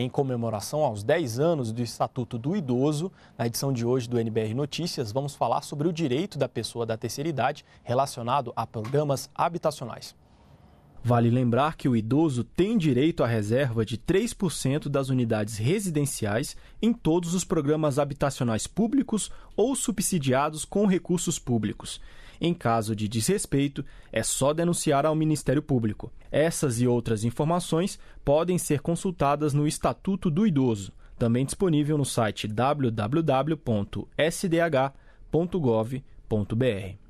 em comemoração aos 10 anos do Estatuto do Idoso. Na edição de hoje do NBR Notícias, vamos falar sobre o direito da pessoa da terceira idade relacionado a programas habitacionais. Vale lembrar que o idoso tem direito à reserva de 3% das unidades residenciais em todos os programas habitacionais públicos ou subsidiados com recursos públicos. Em caso de desrespeito, é só denunciar ao Ministério Público. Essas e outras informações podem ser consultadas no Estatuto do Idoso, também disponível no site www.sdh.gov.br.